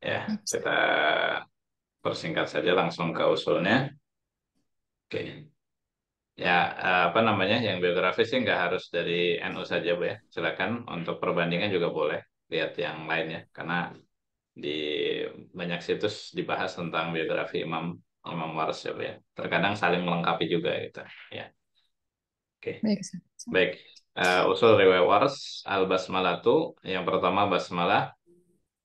Ya, hmm. kita persingkat saja langsung ke usulnya. Oke. Ya, apa namanya yang biografis sih nggak harus dari NU saja, Bu ya. Silakan untuk perbandingan juga boleh lihat yang lainnya karena di banyak situs dibahas tentang biografi Imam Imam Waras ya, Bu ya. Terkadang saling melengkapi juga gitu, ya. Oke. Baik. Baik. Uh, usul riwayat Waras al Basmalah yang pertama basmalah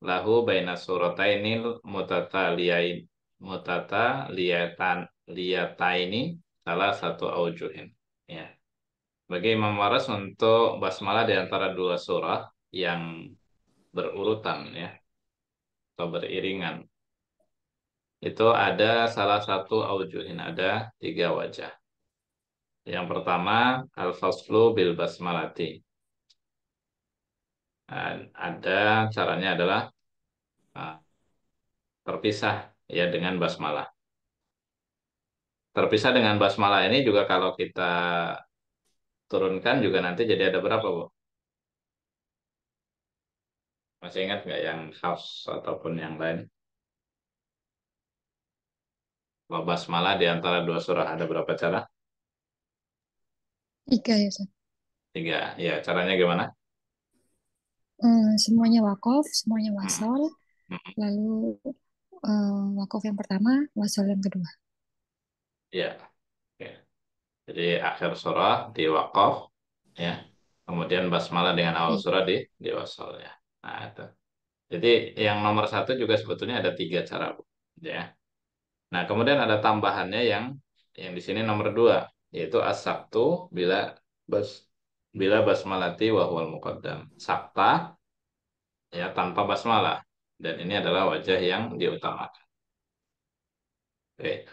lahu baina suratainil mutata liyain mutata liyatan liyataini salah satu aujuhin ya bagi Imam Waras untuk basmalah di antara dua surah yang berurutan ya atau beriringan itu ada salah satu aujuhin ada tiga wajah yang pertama al-faslu bil basmalati nah, ada caranya adalah Ah, terpisah ya dengan basmalah. Terpisah dengan basmalah ini juga kalau kita turunkan juga nanti jadi ada berapa, Bu? Masih ingat nggak yang house ataupun yang lain? Kalau basmalah di antara dua surah ada berapa cara? Tiga ya, Ustaz. Tiga. Ya, caranya gimana? Eh, hmm, semuanya wakof, semuanya wasol, hmm lalu uh, wakaf yang pertama wasol yang kedua ya yeah. jadi akhir surah di wakaf ya kemudian basmalah dengan awal iya. surah di di wasol ya nah itu jadi yang nomor satu juga sebetulnya ada tiga cara bu, ya. Nah kemudian ada tambahannya yang yang di sini nomor dua yaitu asabtu bila bas bila basmalati wahwal mukaddam sakta ya tanpa basmalah dan ini adalah wajah yang diutamakan. Oke.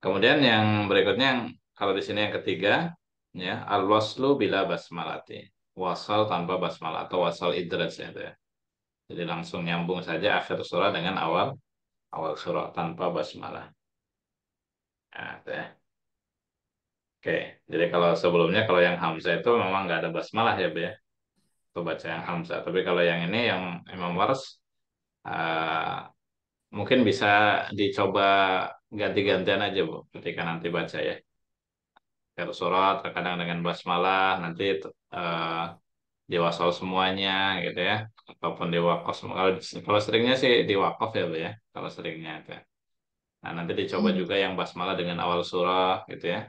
Kemudian yang berikutnya yang kalau di sini yang ketiga ya al-waslu bila basmalati. Wasal tanpa basmalah atau wasal idraj ya, itu ya. Jadi langsung nyambung saja akhir surah dengan awal awal surah tanpa basmalah. Nah, ya. Oke, jadi kalau sebelumnya kalau yang Hamzah itu memang nggak ada basmalah ya, Bu ya. Itu baca yang Hamzah. Tapi kalau yang ini yang Imam Wars Eh, mungkin bisa dicoba ganti-gantian aja bu ketika nanti baca ya kalau surat terkadang dengan basmalah nanti uh, semuanya gitu ya ataupun dewa kalau kalau seringnya sih diwakaf ya bu ya kalau seringnya itu nah nanti dicoba hmm. juga yang basmalah dengan awal surah gitu ya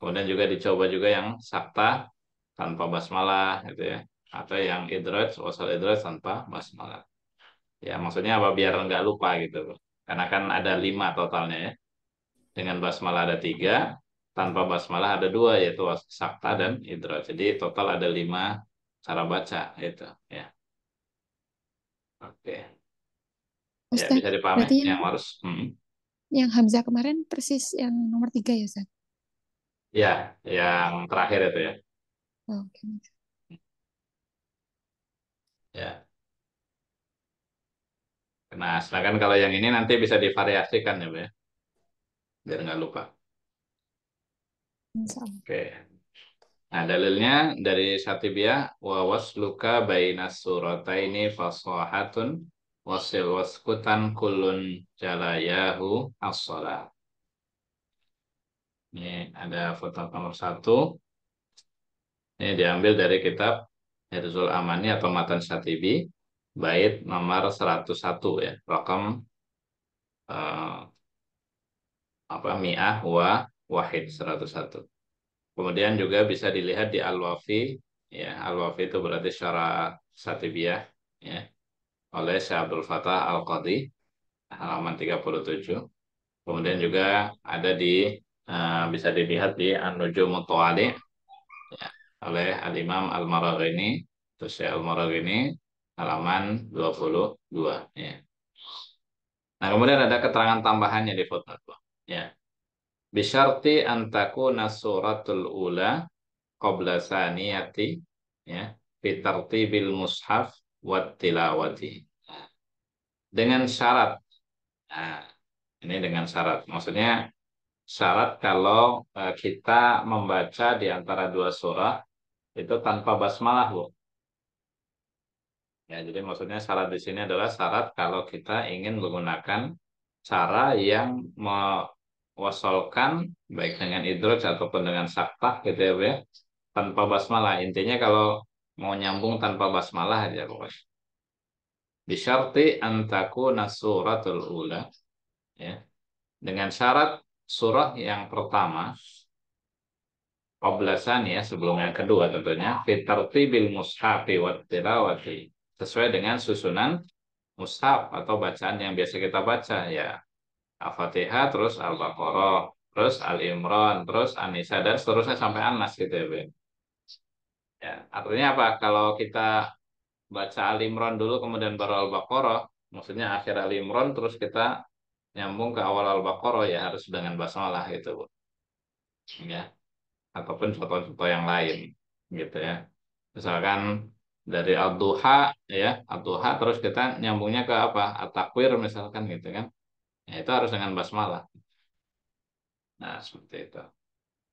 kemudian juga dicoba juga yang sakta tanpa basmalah gitu ya atau yang idrat wasal idrat tanpa basmalah Ya, maksudnya apa biar nggak lupa gitu. Karena kan ada lima totalnya ya. Dengan basmalah ada tiga, tanpa basmalah ada dua yaitu sakta dan idra. Jadi total ada lima cara baca itu ya. Oke. okay. ya, bisa dipahami yang, yang harus. Hmm. Yang Hamzah kemarin persis yang nomor tiga ya Ustaz? Ya, yang terakhir itu ya. Oh, oke. Okay. Ya. Nah, sedangkan kalau yang ini nanti bisa divariasikan ya, Bu ya. Biar nggak lupa. Oke. Nah, dalilnya dari Satibia, wa wasluka baina ini fasahatun wasil waskutan kulun jalayahu as -salah. Ini ada foto nomor satu. Ini diambil dari kitab Herzul Amani atau Matan Satibi bait nomor 101 ya rakam uh, apa mi'ah wa wahid 101 kemudian juga bisa dilihat di al-wafi ya al-wafi itu berarti secara satibiah ya oleh Abdul Fatah Al-Qadi halaman 37 kemudian juga ada di uh, bisa dilihat di An-Nujum ya, oleh Al-Imam Al-Maraghini Syekh Al-Maraghini halaman 22 ya. Nah, kemudian ada keterangan tambahannya di footnote ya. Bisyarti antakuna suratul ula qabla saniyati ya bitartibil mushaf wa tilawati. Dengan syarat nah, ini dengan syarat. Maksudnya syarat kalau eh, kita membaca di antara dua surah itu tanpa basmalah, Bu. Ya, jadi maksudnya syarat di sini adalah syarat kalau kita ingin menggunakan cara yang mewasolkan baik dengan idroj ataupun dengan saktah gitu ya, ya. Tanpa basmalah. Intinya kalau mau nyambung tanpa basmalah aja pokoknya. Bisyarti antaku nasuratul ula. Ya. Dengan syarat surah yang pertama Oblasan ya sebelum yang kedua tentunya fitarti bil mushafi watilawati tilawati sesuai dengan susunan mushaf atau bacaan yang biasa kita baca ya Al-Fatihah terus Al-Baqarah terus Al-Imran terus anisa dan seterusnya sampai Anas gitu ya Ben. Ya, artinya apa? Kalau kita baca Al-Imran dulu kemudian baru Al-Baqarah, maksudnya akhir Al-Imran terus kita nyambung ke awal Al-Baqarah ya harus dengan basmalah gitu, Ya. Ataupun contoh-contoh yang lain gitu ya. Misalkan dari al ya al terus kita nyambungnya ke apa atakwir misalkan gitu kan ya, itu harus dengan basmalah nah seperti itu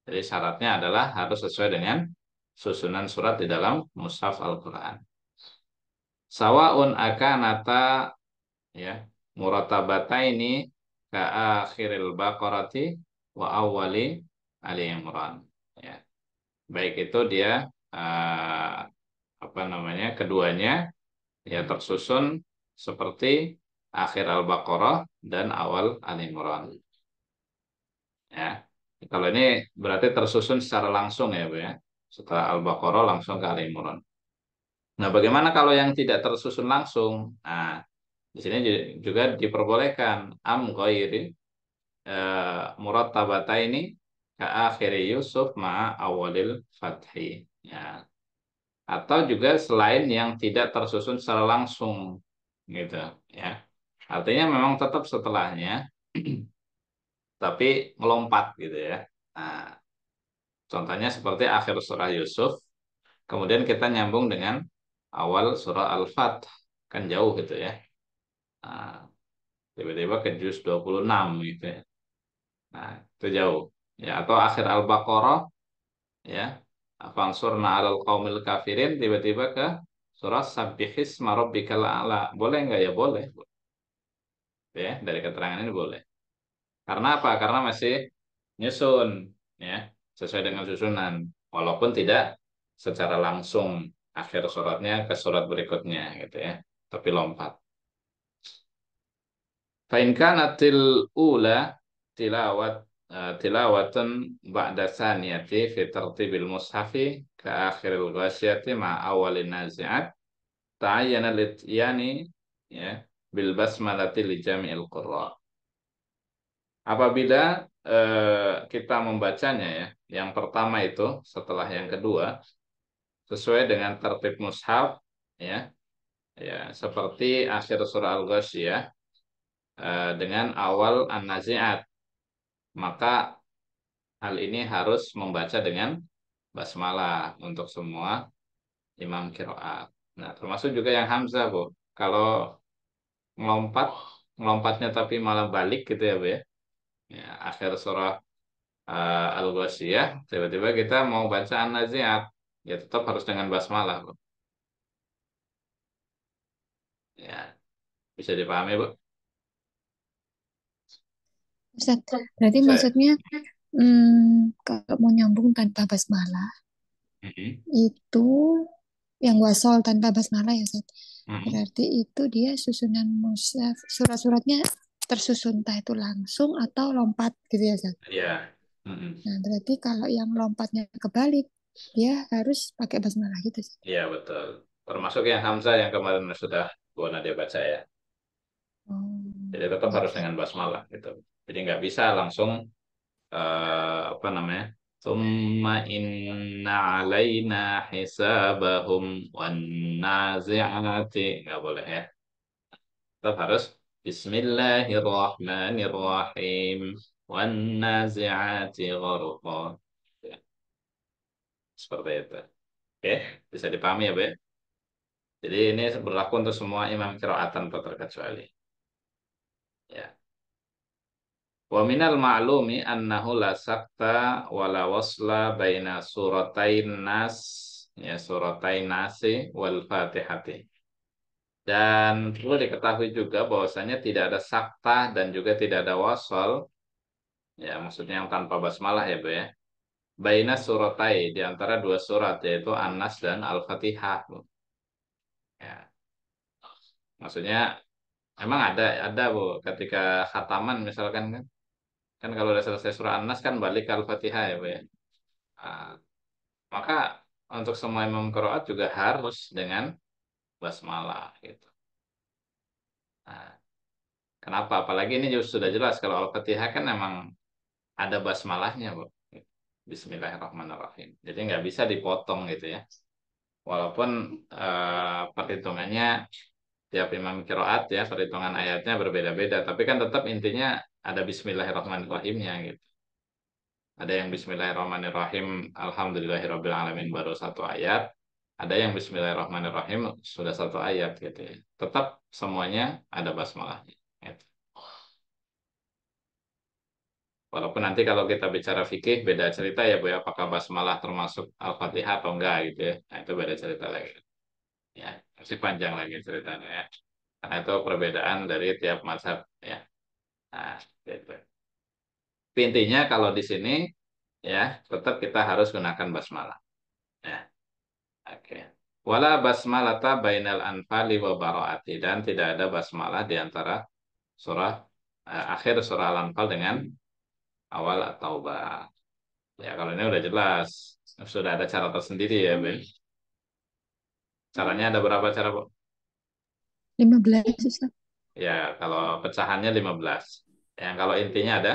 jadi syaratnya adalah harus sesuai dengan susunan surat di dalam mushaf Al-Qur'an sawaun akanata ya ini ka akhiril baqarati wa awali Ali Imran ya baik itu dia uh, apa namanya keduanya ya tersusun seperti akhir Al-Baqarah dan awal Al-Imran. Ya. Kalau ini berarti tersusun secara langsung ya, Bu ya. Setelah Al-Baqarah langsung ke Al-Imran. Nah, bagaimana kalau yang tidak tersusun langsung? Nah, di sini juga diperbolehkan am ghairi e, eh, tabata ini ke akhir Yusuf ma awalil fathi. Ya, atau juga selain yang tidak tersusun secara langsung gitu ya artinya memang tetap setelahnya tapi melompat gitu ya nah, contohnya seperti akhir surah Yusuf kemudian kita nyambung dengan awal surah Al-Fat kan jauh gitu ya tiba nah, tiba-tiba ke juz 26 gitu ya nah itu jauh ya atau akhir Al-Baqarah ya Fansurna alal qaumil kafirin tiba-tiba ke surah Sabbihis marabbikal a'la. Boleh nggak ya? Boleh. Ya, dari keterangan ini boleh. Karena apa? Karena masih nyusun ya, sesuai dengan susunan walaupun tidak secara langsung akhir suratnya ke surat berikutnya gitu ya, tapi lompat. Fa in kanatil ula tilawat Eh, tilawatan ba'da saniyati fi tartibil mushafi ka akhiril ghasyati ma awalin nazi'at ta'ayyana litiyani ya bil basmalati li jami'il qurra apabila eh, kita membacanya ya yang pertama itu setelah yang kedua sesuai dengan tertib mushaf ya ya seperti akhir surah al-ghasyiyah eh, dengan awal an-nazi'at maka hal ini harus membaca dengan basmalah untuk semua imam kiroat. Nah, termasuk juga yang Hamzah, Bu. Kalau melompat melompatnya tapi malah balik gitu ya, Bu ya. ya akhir surah uh, eh, al ghasyiyah tiba-tiba kita mau baca An-Nazi'at. Ya, tetap harus dengan basmalah, Bu. Ya, bisa dipahami, Bu? Ustaz, berarti Saya. maksudnya hmm, kalau mau nyambung tanpa basmalah mm-hmm. itu yang wasol tanpa basmalah ya Ustaz. Mm-hmm. Berarti itu dia susunan musaf surat-suratnya tersusun entah itu langsung atau lompat gitu ya Ustaz. Iya. Yeah. Mm-hmm. Nah, berarti kalau yang lompatnya kebalik dia harus pakai basmalah gitu Ustaz. Iya, yeah, betul. Termasuk yang Hamzah yang kemarin sudah Bu Nadia baca ya. Oh. Jadi tetap harus dengan basmalah gitu. Jadi nggak bisa langsung uh, apa namanya? summa inna alaina hisabahum wan nazi'ati. Nggak boleh ya. Tetap harus Bismillahirrahmanirrahim. Wan nazi'ati gharqa. Ya. Seperti itu. Oke, bisa dipahami ya, Bu Jadi ini berlaku untuk semua imam kiraatan atau terkecuali. Ya. Wa minal ma'lumi annahu la sakta la wasla baina suratain nas ya suratain nasi wal fatihati. Dan perlu diketahui juga bahwasanya tidak ada sakta dan juga tidak ada wasal ya maksudnya yang tanpa basmalah ya Bu ya. Baina suratai di antara dua surat yaitu An-Nas dan Al-Fatihah. Ya. Maksudnya emang ada ada Bu ketika khataman misalkan kan Kan kalau sudah selesai surah An-Nas kan balik ke Al-Fatihah ya, Bu ya. Ah, maka untuk semua imam qiraat juga harus dengan basmalah gitu. Nah, kenapa? Apalagi ini juga sudah jelas kalau Al-Fatihah kan memang ada basmalahnya, Bu. Gitu. Bismillahirrahmanirrahim. Jadi nggak bisa dipotong gitu ya. Walaupun eh, perhitungannya tiap imam kiroat ya perhitungan ayatnya berbeda-beda, tapi kan tetap intinya ada Bismillahirrahmanirrahimnya gitu. Ada yang Bismillahirrahmanirrahim, alamin baru satu ayat. Ada yang Bismillahirrahmanirrahim sudah satu ayat gitu ya. Tetap semuanya ada basmalahnya. Gitu. Walaupun nanti kalau kita bicara fikih beda cerita ya Bu ya, apakah basmalah termasuk Al-Fatihah atau enggak gitu ya. Nah, itu beda cerita lagi. Ya, masih panjang lagi ceritanya ya. Karena itu perbedaan dari tiap mazhab ya. Nah, gitu. Intinya kalau di sini ya tetap kita harus gunakan basmalah. Ya. Oke. Okay. Wala basmalata bainal anfali wa baroati dan tidak ada basmalah di antara surah eh, akhir surah Al-Anfal dengan awal atau ba Ya kalau ini udah jelas sudah ada cara tersendiri ya Ben. Caranya ada berapa cara, Bu? 15 Ustaz. Ya, kalau pecahannya 15. Yang kalau intinya ada?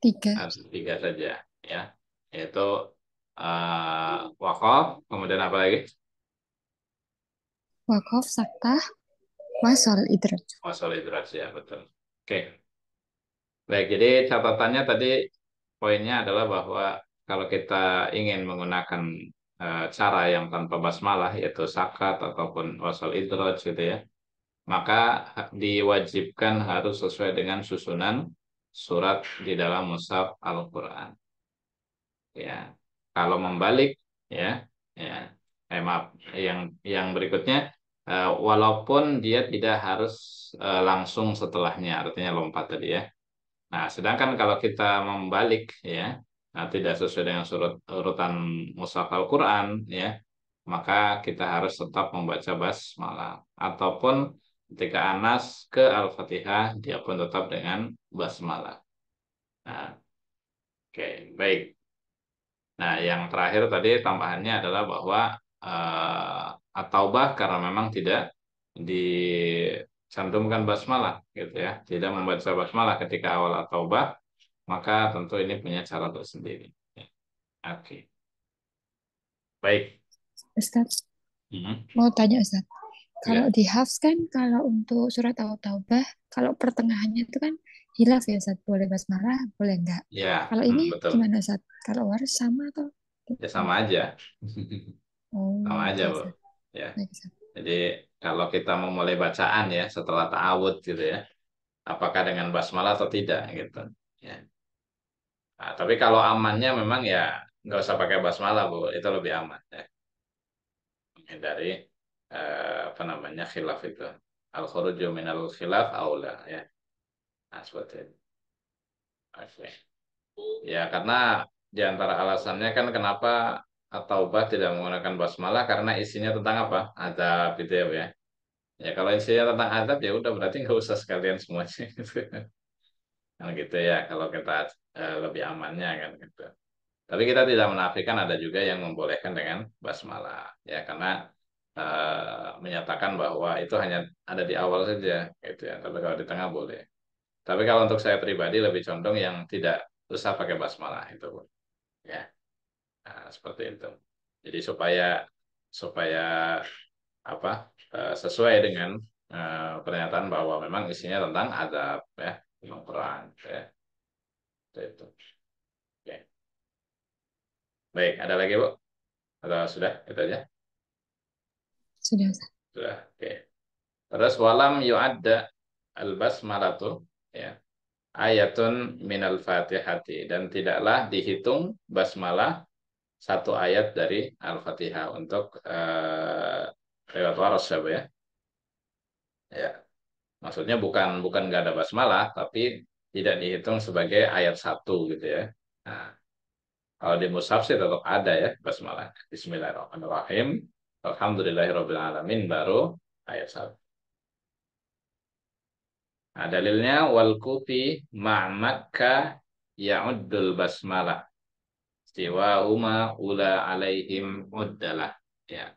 Tiga. Tiga saja, ya. Yaitu uh, wakaf, kemudian apa lagi? Wakaf, sakta, wasol idraj. Wasol idraj, ya betul. Oke. Baik, jadi catatannya tadi poinnya adalah bahwa kalau kita ingin menggunakan uh, cara yang tanpa basmalah, yaitu sakat ataupun wasol idraj gitu ya, maka diwajibkan harus sesuai dengan susunan surat di dalam mushaf Al-Qur'an. Ya. Kalau membalik ya, ya. Eh, maaf, yang yang berikutnya eh, walaupun dia tidak harus eh, langsung setelahnya, artinya lompat tadi ya. Nah, sedangkan kalau kita membalik ya, nah, tidak sesuai dengan surat urutan mushaf Al-Qur'an ya, maka kita harus tetap membaca basmalah ataupun ketika Anas ke Al-Fatihah dia pun tetap dengan basmalah. Nah, oke, okay, baik. Nah, yang terakhir tadi tambahannya adalah bahwa uh, at-taubah karena memang tidak dicantumkan basmalah gitu ya, tidak membaca basmalah ketika awal at-taubah, maka tentu ini punya cara tersendiri. Oke. Okay. Baik. Ustaz. Mm -hmm. Mau tanya Ustaz. Kalau yeah. di Hafs kan kalau untuk surat atau taubah kalau pertengahannya itu kan hilaf ya saat boleh basmalah, boleh enggak. Yeah. Kalau hmm, ini hmm, betul. gimana saat? Kalau waris sama atau? Ya gitu? sama aja. oh, sama aja, Bu. Ya. Jadi kalau kita mau mulai bacaan ya setelah ta'awud gitu ya. Apakah dengan basmalah atau tidak gitu. Ya. Nah, tapi kalau amannya memang ya nggak usah pakai basmalah, Bu. Itu lebih aman ya. Dari Eh, apa namanya khilaf itu al min minal khilaf aula ya nah, seperti itu okay. ya karena diantara alasannya kan kenapa atau taubah tidak menggunakan basmalah karena isinya tentang apa ada gitu ya, ya, ya kalau isinya tentang adab ya udah berarti nggak usah sekalian semuanya gitu kan gitu ya kalau kita eh, lebih amannya kan gitu tapi kita tidak menafikan ada juga yang membolehkan dengan basmalah ya karena uh, menyatakan bahwa itu hanya ada di awal saja gitu ya tapi kalau di tengah boleh tapi kalau untuk saya pribadi lebih condong yang tidak usah pakai basmalah itu ya nah, seperti itu jadi supaya supaya apa uh, sesuai dengan uh, pernyataan bahwa memang isinya tentang adab ya tentang perang ya itu oke baik ada lagi bu atau sudah itu aja sudah, Ustaz. Sudah, oke. Okay. Terus walam yu'adda al-basmalatu ya. Ayatun al fatihati dan tidaklah dihitung basmalah satu ayat dari Al-Fatihah untuk uh, waras ya, ya. Ya. Maksudnya bukan bukan nggak ada basmalah tapi tidak dihitung sebagai ayat satu gitu ya. Nah, kalau di musaf sih tetap ada ya basmalah. Bismillahirrahmanirrahim. Alhamdulillahirabbil alamin baru ayat satu. Nah, dalilnya wal kufi ma'makka ya'uddul basmalah. huma ula alaihim uddalah. Ya.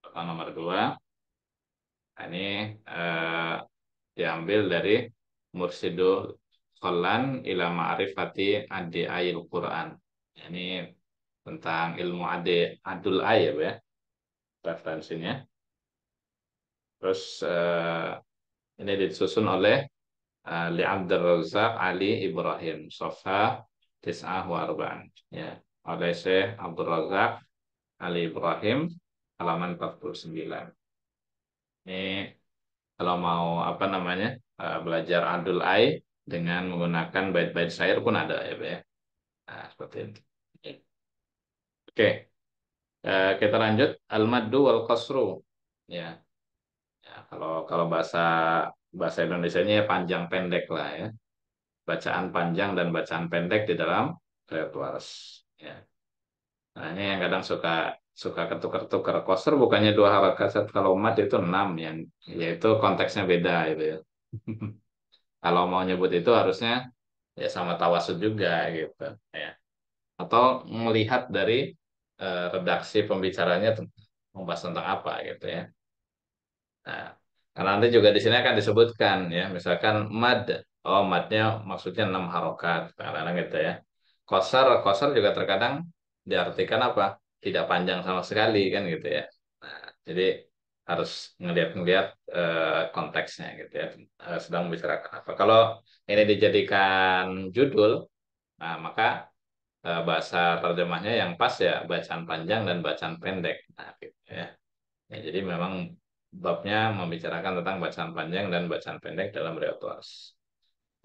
Apa nomor dua? Nah, ini eh, diambil dari Mursidu Kholan ila ma'rifati adi ayil Quran. Ini tentang ilmu adi adul Ayat ya referensinya. Terus uh, ini disusun oleh uh, Li Abdul Razak Ali Ibrahim Sofa Tis'ah Warban ya oleh Syekh Abdul Razak Ali Ibrahim halaman 49. Ini kalau mau apa namanya uh, belajar Adul Ai dengan menggunakan bait-bait syair pun ada ya, Pak ya. Nah, seperti itu. Oke. Okay. Eh, kita lanjut al-maddu wal qasru. Ya. ya. kalau kalau bahasa bahasa Indonesianya ya panjang pendek lah ya. Bacaan panjang dan bacaan pendek di dalam riwayat waras. Ya. Nah, ini yang kadang suka suka ketukar-tukar. Qasr bukannya dua harakat kalau mat itu enam yang yaitu konteksnya beda itu ya. kalau mau nyebut itu harusnya ya sama tawasud juga gitu ya. Atau melihat dari Eh, redaksi pembicaranya membahas tentang apa gitu ya. Nah, karena nanti juga di sini akan disebutkan ya, misalkan mad, oh madnya maksudnya enam harokat, nah, karena gitu ya. Kosar, kosar juga terkadang diartikan apa? Tidak panjang sama sekali kan gitu ya. Nah, jadi harus ngelihat-ngelihat eh, konteksnya gitu ya, eh, sedang membicarakan apa. Kalau ini dijadikan judul, nah maka Eh, bahasa terjemahnya yang pas ya bacaan panjang dan bacaan pendek. Nah, gitu ya. ya jadi memang babnya membicarakan tentang bacaan panjang dan bacaan pendek dalam riwayat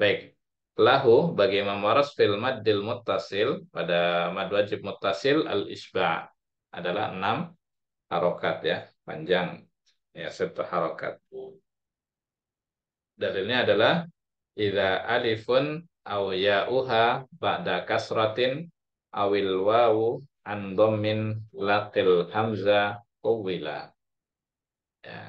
Baik. Lahu bagi Imam Waras fil maddil muttasil pada mad wajib muttasil al isba adalah enam harokat ya panjang ya setelah harokat. Dalilnya adalah ida alifun au ya'uha ba'da kasratin awil wawu an dhammin latil hamza kuwila. Ya.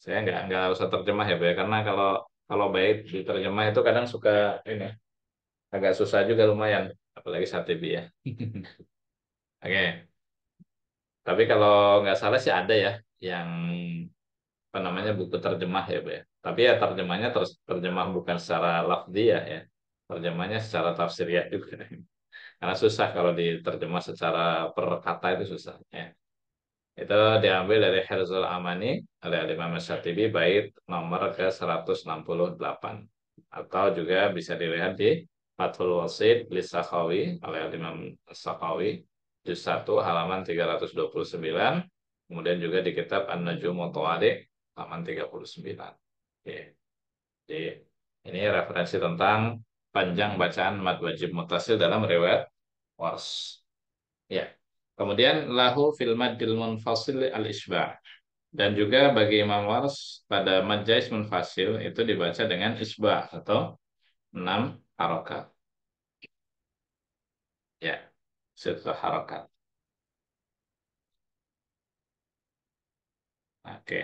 Saya nggak nggak usah terjemah ya, Bu ya. karena kalau kalau bait diterjemah itu kadang suka ini agak susah juga lumayan, apalagi satibi ya. Oke. Okay. Tapi kalau nggak salah sih ada ya yang apa namanya buku terjemah ya, Bu ya. Tapi ya terjemahnya terus terjemah bukan secara ya, ya, terjemahnya secara ya juga karena susah kalau diterjemah secara perkata itu susah ya itu diambil dari Herzl Amani oleh Imam Syatibi bait nomor ke 168 atau juga bisa dilihat di Fathul Wasid Lis Sakhawi oleh Imam Sakhawi di 1 halaman 329 kemudian juga di kitab an najum Mutawadik halaman 39 Oke. Jadi ini referensi tentang panjang bacaan mat wajib mutasil dalam riwayat wars. Ya. Kemudian lahu fil madil munfasil al isbah. Dan juga bagi Imam Wars pada majais munfasil itu dibaca dengan isbah atau enam harokat. Ya, satu harokat. Oke,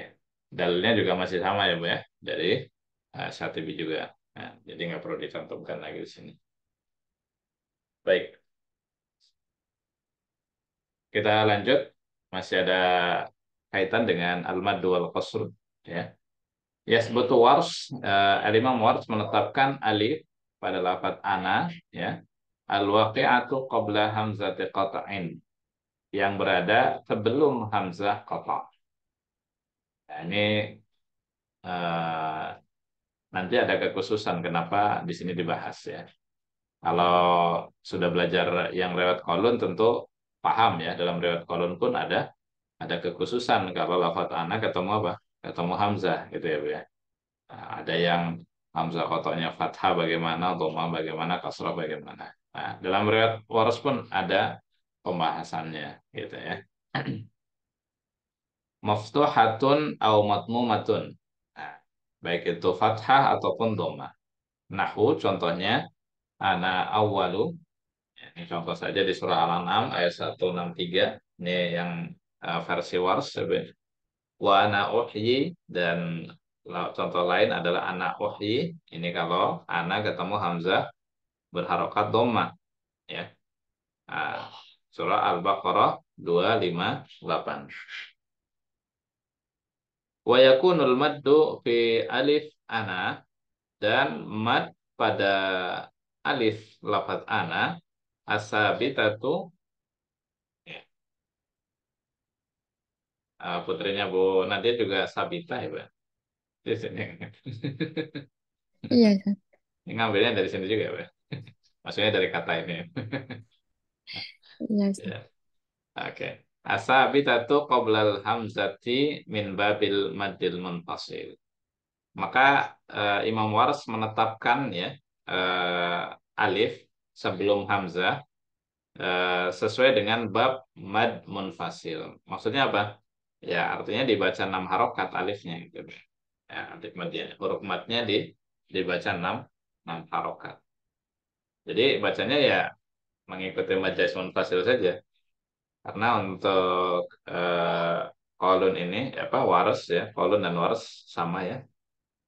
dalilnya juga masih sama ya Bu ya, dari uh, eh, Satibi juga. Nah, jadi nggak perlu dicantumkan lagi di sini. Baik. Kita lanjut. Masih ada kaitan dengan al mad dual qasr Ya. Yasbutu wars, uh, eh, al-imam wars menetapkan alif pada lafad ana. Ya. Al-waqi'atu qabla hamzati qata'in. Yang berada sebelum hamzah Qata'in. Nah, ini uh, nanti ada kekhususan kenapa di sini dibahas ya. Kalau sudah belajar yang lewat kolon tentu paham ya dalam lewat kolon pun ada ada kekhususan kalau lafadz anak ketemu apa? Ketemu hamzah gitu ya Bu ya. Nah, ada yang hamzah kotonya fathah bagaimana, dhamma bagaimana, kasrah bagaimana. Nah, dalam lewat waras pun ada pembahasannya gitu ya. Maftuhatun au matmumatun baik itu fathah ataupun doma Nahu contohnya ana awalu ini contoh saja di surah Al-An'am ayat 163 ini yang uh, versi wars wa ana uhyi dan contoh lain adalah ana uhyi ini kalau ana ketemu hamzah berharokat doma ya. Uh, surah Al-Baqarah 258. Wa yakunul maddu fi alif ana dan mad pada alif lafaz ana asabitatu uh, ya. ah, putrinya Bu Nadia juga Sabita ya, Pak. Di sini. Iya, ini Ngambilnya dari sini juga, Pak. Maksudnya dari kata ini. Iya, Ya. Oke. Okay asabitatu qoblal hamzati min babil madil muntasil. Maka uh, Imam Waras menetapkan ya uh, alif sebelum hamzah uh, sesuai dengan bab mad munfasil. Maksudnya apa? Ya artinya dibaca enam harokat alifnya gitu. Ya, alif madnya, huruf madnya di dibaca enam enam harokat. Jadi bacanya ya mengikuti majelis munfasil saja. Karena untuk eh, kolon ini apa waras ya, kolon dan waras sama ya.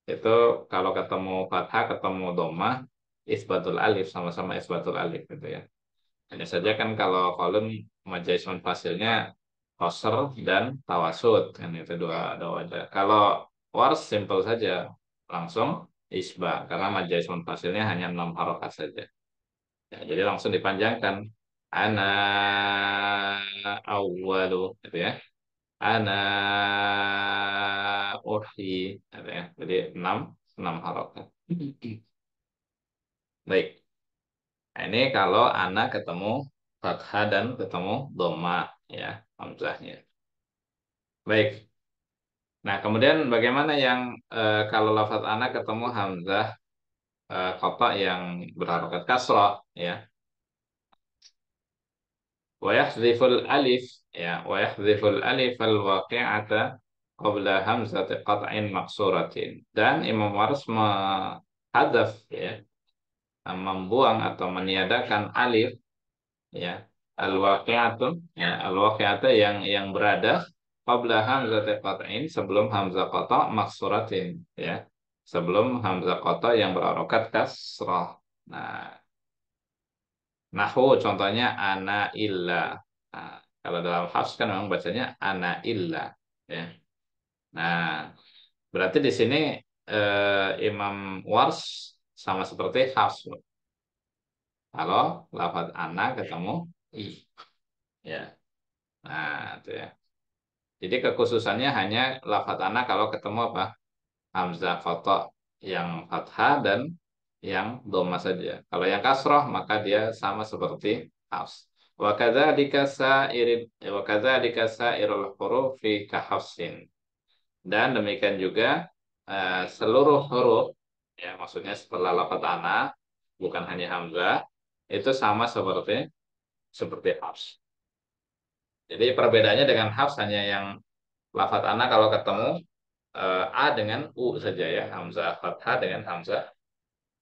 Itu kalau ketemu fathah, ketemu doma, isbatul alif sama-sama isbatul alif gitu ya. Hanya saja kan kalau kolon majaisman fasilnya koser dan tawasud kan itu dua dua wajah. Kalau waras simple saja langsung isba karena majaisman fasilnya hanya enam harokat saja. Ya, jadi langsung dipanjangkan ana awalu gitu ya ana urhi gitu ya jadi enam enam harokat baik ini kalau ana ketemu fathah dan ketemu doma ya hamzahnya baik nah kemudian bagaimana yang eh, kalau lafaz ana ketemu hamzah eh, kota yang berharokat kasroh ya ويحذف الألف يا ويحذف الألف الواقعة qabla hamzati qat'in maksuratin dan Imam Waris menghadaf ya membuang atau meniadakan alif ya al-waqi'atu ya al-waqi'ata yang yang berada qabla hamzati qat'in sebelum hamzah qata' maksuratin ya sebelum hamzah qata' yang berharokat kasrah nah Nahu contohnya ana illa. Nah, kalau dalam hafs kan memang bacanya ana illa. Ya. Nah, berarti di sini eh, Imam Wars sama seperti hafs. Kalau lafaz ana ketemu i. Ya. Nah, itu ya. Jadi kekhususannya hanya lafaz ana kalau ketemu apa? Hamzah foto yang fathah dan yang doma saja. Kalau yang kasroh maka dia sama seperti hafs. Wakaza dikasa irid, Wakaza dikasa sa'irul hurufi kahafsin. Dan demikian juga eh, seluruh huruf ya maksudnya setelah lafaz ana bukan hanya hamzah itu sama seperti seperti hafs. Jadi perbedaannya dengan hafs hanya yang lafat anak kalau ketemu uh, a dengan u saja ya hamzah fathah dengan hamzah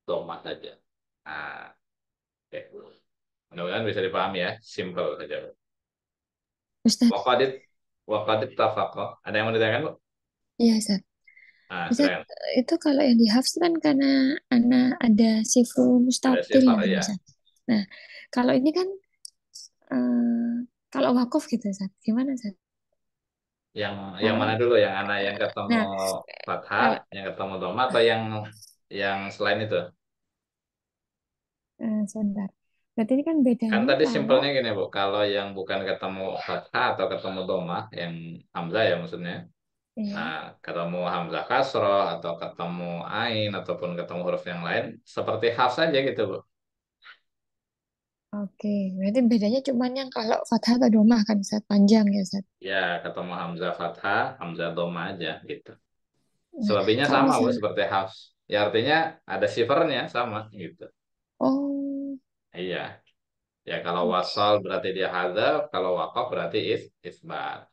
doma saja. Nah, oke. Okay. Mudah-mudahan bisa dipahami ya, simple saja. Ustaz. Wakadit, wakadit tafaqo. Ada yang mau ditanyakan, Bu? Iya, Ustaz. Nah, itu kalau yang di kan karena anak ada sifu mustatil ya, ya. Nah, kalau ini kan uh, kalau wakuf gitu, Ustaz. Gimana, Ustaz? Yang yang mana dulu? Yang anak yang ketemu nah, fathah, yang ketemu domat, atau yang yang selain itu? Eh, sebentar. Berarti ini kan bedanya Kan tadi kalau... simpelnya gini, Bu. Kalau yang bukan ketemu fathah atau ketemu domah, yang hamzah ya maksudnya. Iya. Nah, ketemu hamzah kasroh atau ketemu ain ataupun ketemu huruf yang lain, seperti haf saja gitu, Bu. Oke, berarti bedanya cuman yang kalau fathah atau domah kan saat panjang ya, Ustaz? Ya, ketemu hamzah fathah, hamzah domah aja gitu. Iya. Selebihnya sama, sama, Bu, seperti haf. Ya artinya ada shivernya sama gitu. Oh. Iya. Ya kalau hmm. wasal berarti dia hadaf, kalau wakaf berarti is isbat.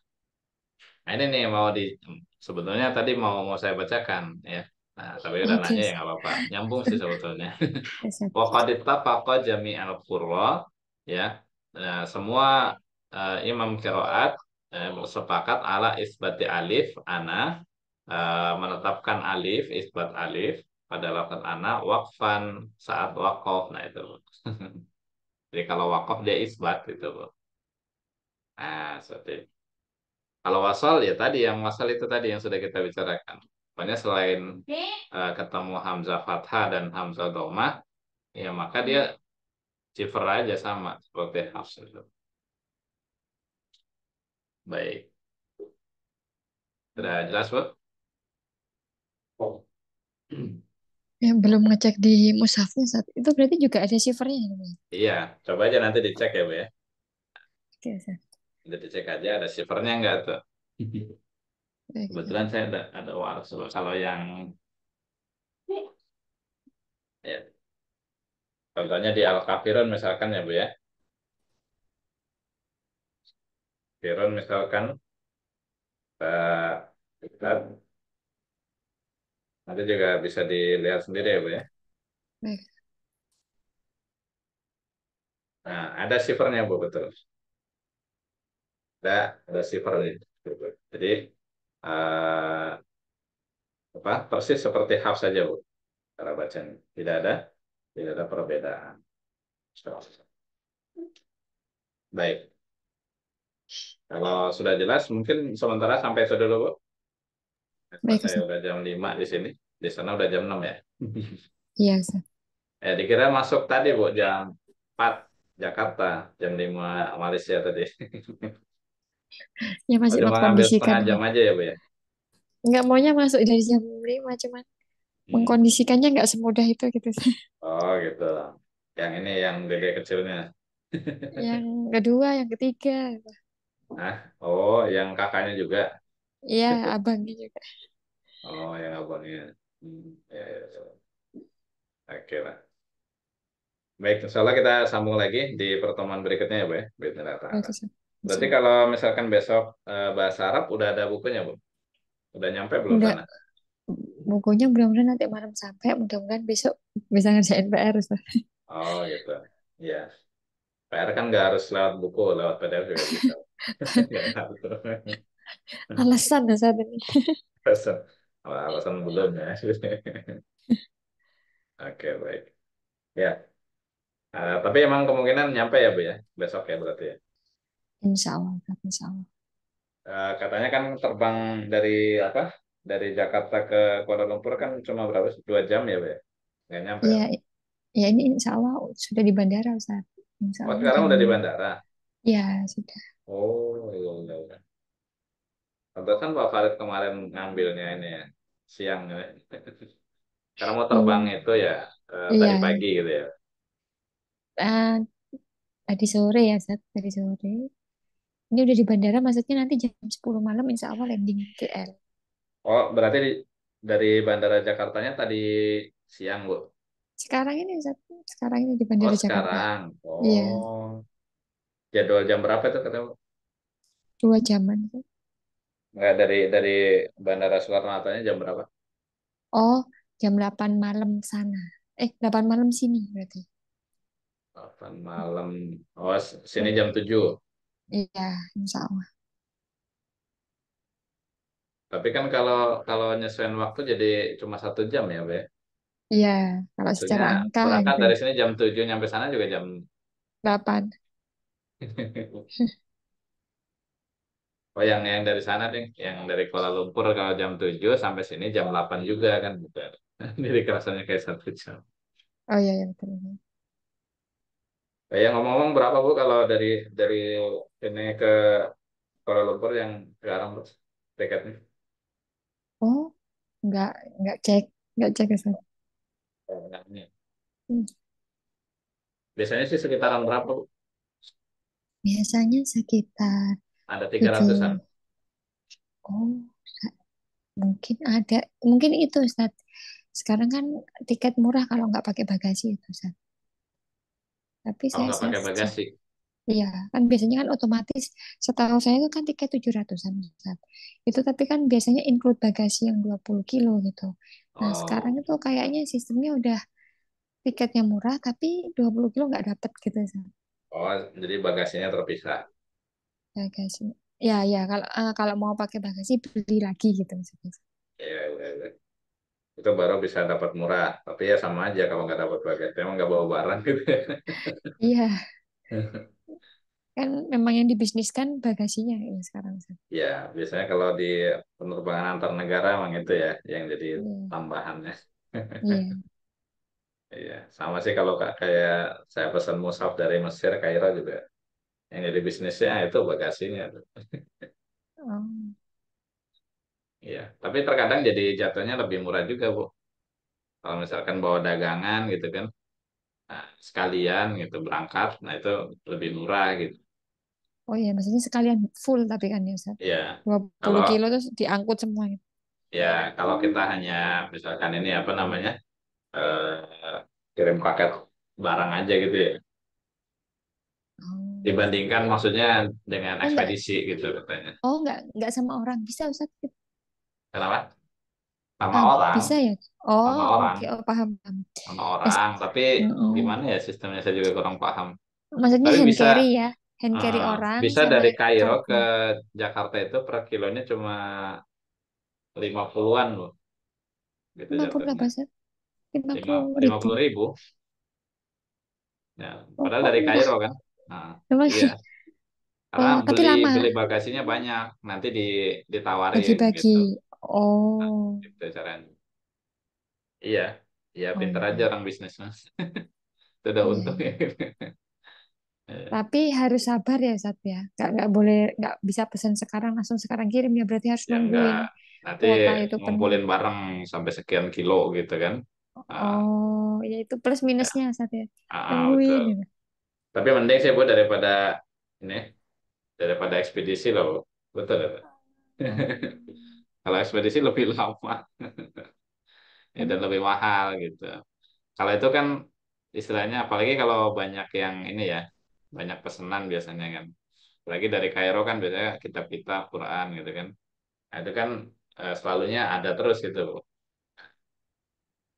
Nah, ini nih mau di sebetulnya tadi mau mau saya bacakan ya. Nah, tapi udah nanya ya nggak apa-apa. Nyambung sih sebetulnya. Wakaditta paqa jami al qurra ya. Nah, semua uh, imam qiraat eh, sepakat ala isbati alif ana Eh, menetapkan alif, isbat alif pada lafaz anak wakfan saat wakof. Nah itu. Jadi kalau wakof dia isbat itu. Nah, seperti Kalau wasal ya tadi yang wasal itu tadi yang sudah kita bicarakan. banyak selain uh, ketemu hamzah fathah dan hamzah domah, ya maka dia cipher aja sama seperti Hafs itu. Baik. Sudah jelas, Bu? Yang belum ngecek di mushafnya saat itu berarti juga ada shivernya ya, Iya, coba aja nanti dicek ya, Bu ya. Oke, Ustaz. Nanti dicek aja ada shivernya nggak tuh. Kebetulan saya ada ada waras kalau yang ya. Contohnya di Al-Kafirun misalkan ya, Bu ya. Firun misalkan Pak eh, Nanti juga bisa dilihat sendiri ya Bu ya. Nah, ada sifernya Bu, betul. Ada, ada sivernya. Jadi, uh, apa persis seperti half saja Bu. Cara bacanya. Tidak ada, tidak ada perbedaan. Baik. Kalau sudah jelas, mungkin sementara sampai itu dulu, Bu. Baik, saya udah jam 5 di sini. Di sana udah jam 6 ya? Iya, Ustaz. Eh, dikira masuk tadi, Bu, jam 4 Jakarta, jam 5 Malaysia tadi. ya, masih Udah mengkondisikan. jam aja ya, Bu ya? Nggak maunya masuk dari jam 5, cuman hmm. mengkondisikannya nggak semudah itu gitu. oh, gitu. Yang ini yang gede kecilnya. yang kedua, yang ketiga. Nah, oh, yang kakaknya juga. Iya, iya, abangnya juga. Oh, ya abangnya. Hmm, ya, ya. ya. Oke, lah. Baik, insya kita sambung lagi di pertemuan berikutnya ya, Bu. Ya? Berarti kalau misalkan besok eh, bahasa Arab udah ada bukunya, Bu? Udah nyampe belum Udah. Bukunya mudah nanti malam sampai, mudah-mudahan besok bisa ngerjain PR, So. Oh, gitu. ya PR kan nggak harus lewat buku, lewat PDF juga bisa. Hmm. Alasan ya saat ini. alasan, alasan belum ya. Oke baik. Ya. Uh, tapi emang kemungkinan nyampe ya bu ya besok ya berarti ya. Insya Allah, Insya Allah. Uh, katanya kan terbang dari apa? Dari Jakarta ke Kuala Lumpur kan cuma berapa? Dua jam ya bu ya? Gak nyampe. Iya, ya? ya. ini Insya Allah sudah di bandara Ustaz. Insya oh, Allah. Oh, sekarang udah di bandara. Ya sudah. Oh ya ya kan Pak Farid kemarin ngambilnya ini ya, siang. Ya. Karena mau terbang hmm. itu ya uh, tadi pagi gitu ya. Eh, tadi sore ya, saat Tadi sore. Ini udah di bandara, maksudnya nanti jam 10 malam insya Allah landing KL. Oh, berarti di- dari Bandara Jakartanya tadi siang, Bu. Sekarang ini, Sat. Sekarang ini di Oh, bandara Jakarta. sekarang. Iya, Oh, jadwal jam berapa itu katanya, Bu? dua jaman. Sat. Nggak eh, dari dari Bandara Soekarno-Hattanya jam berapa? Oh, jam 8 malam sana. Eh, 8 malam sini berarti. 8 malam. Oh, sini jam 7. Iya, insya Allah. Tapi kan kalau kalau nyesuaiin waktu jadi cuma satu jam ya, Be? Iya, kalau Maksudnya, secara angka berangkat dari sini jam 7 nyampe sana juga jam 8. Oh yang yang dari sana deh, yang dari Kuala Lumpur kalau jam tujuh sampai sini jam delapan juga kan buka. Jadi kerasanya kayak satu jam. Oh iya, terima Oh, Yang ngomong-ngomong berapa Bu kalau dari dari ini ke Kuala Lumpur yang sekarang tiketnya? Oh, nggak nggak cek nggak cek ya sana. Oh, hmm. Biasanya sih sekitaran berapa Bu? Biasanya sekitar ada 300 ratusan. Oh, mungkin ada. Mungkin itu, Ustaz. Sekarang kan tiket murah kalau nggak pakai bagasi itu, Ustaz. Tapi kalau saya nggak pakai bagasi. Iya, kan biasanya kan otomatis setahu saya itu kan tiket 700-an, Ustaz. Itu tapi kan biasanya include bagasi yang 20 kilo gitu. Nah, oh. sekarang itu kayaknya sistemnya udah tiketnya murah tapi 20 kilo nggak dapat gitu, Ustaz. Oh, jadi bagasinya terpisah bagasi ya ya kalau uh, kalau mau pakai bagasi beli lagi gitu maksudnya ya, itu baru bisa dapat murah tapi ya sama aja kalau nggak dapat bagasi emang nggak bawa barang gitu ya. iya kan memang yang dibisniskan bagasinya ya sekarang ya biasanya kalau di penerbangan antar negara emang itu ya yang jadi ya. tambahannya iya Iya, sama sih kalau kayak saya pesan musaf dari Mesir, Kairo juga yang jadi bisnisnya itu bagasinya. Um. Hmm. Iya, tapi terkadang jadi jatuhnya lebih murah juga, Bu. Kalau misalkan bawa dagangan gitu kan, nah, sekalian gitu berangkat, nah itu lebih murah gitu. Oh iya, maksudnya sekalian full tapi kan ya, Ustaz? Iya. 20 kalau, kilo terus diangkut semua gitu. Ya, kalau kita hanya misalkan ini apa namanya, eh, kirim paket barang aja gitu ya dibandingkan maksudnya dengan oh, ekspedisi enggak. gitu katanya. Oh, enggak enggak sama orang. Bisa Ustaz? Kenapa? Sama ah, orang. Bisa ya? Oh, oke, okay. oh, paham. Sama orang, S tapi oh. gimana ya sistemnya saya juga kurang paham. Maksudnya tapi hand bisa, carry ya? Hand carry uh, orang. Bisa dari Kairo ke Jakarta itu per kilonya cuma 50-an loh. Gitu 50 jatuhnya. berapa, Ustaz? 50, 50 ribu. ribu. Ya, padahal oh, dari oh, Kairo kan? Nah, iya. Karena oh, tapi beli lama. beli bagasinya banyak, nanti di ditawarin Bagi-bagi. gitu. Oh. Nah, gitu Iya, iya Oh, pinter iya. aja orang bisnis mas. Itu udah iya. untung iya. Tapi harus sabar ya, Sat ya. Nggak, nggak boleh, nggak bisa pesan sekarang, langsung sekarang kirim ya. Berarti harus Ya nungguin enggak, nanti itu itu kan. penuh. ngumpulin bareng sampai sekian kilo gitu kan. Nah, Oh, ya itu plus minusnya, Sat ya. Ah, ah, Nungguin. betul. Gitu. Tapi mending sih buat daripada ini daripada ekspedisi loh, betul ya, betul. Hmm. Kalau ekspedisi lebih lama ya, dan lebih mahal gitu. Kalau itu kan istilahnya apalagi kalau banyak yang ini ya banyak pesanan biasanya kan apalagi dari Kairo kan biasanya kitab-kitab Quran gitu kan nah, itu kan eh, selalunya ada terus gitu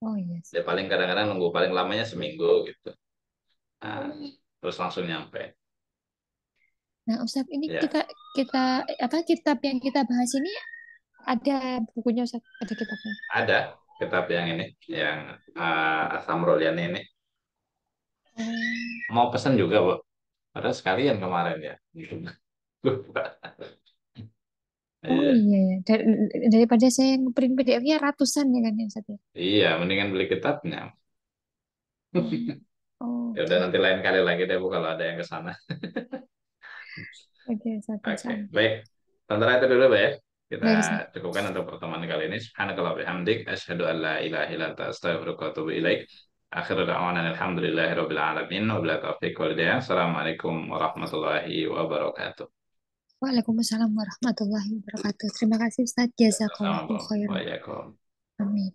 oh yes. Iya ya paling kadang-kadang nunggu paling lamanya seminggu gitu nah, hmm terus langsung nyampe. Nah, Ustaz, ini ya. kita kita apa kitab yang kita bahas ini ada bukunya Ustaz, ada kitabnya. Ada kitab yang ini yang uh, Asam Rolian ini. Hmm. Mau pesan juga, Bu. Ada sekalian kemarin ya. Oh iya, iya, iya. Dar daripada saya print PDF-nya ratusan ya kan yang satu. Ya? Iya, mendingan beli kitabnya. Oh, iya. Oh. Ya udah nanti lain kali lagi deh Bu kalau ada yang ke sana. Oke, okay, satu okay. Baik. Tantara itu dulu, Bu ya. Kita Baik, cukupkan untuk pertemuan kali ini. Subhanakallah bihamdik asyhadu an la ilaha illa anta wa atubu ilaik. Akhirul da'wana alhamdulillahi rabbil alamin wa bila taufiq wal hidayah. Assalamualaikum warahmatullahi wabarakatuh. Waalaikumsalam warahmatullahi wabarakatuh. Terima kasih Ustaz Jazakallahu khairan. Amin.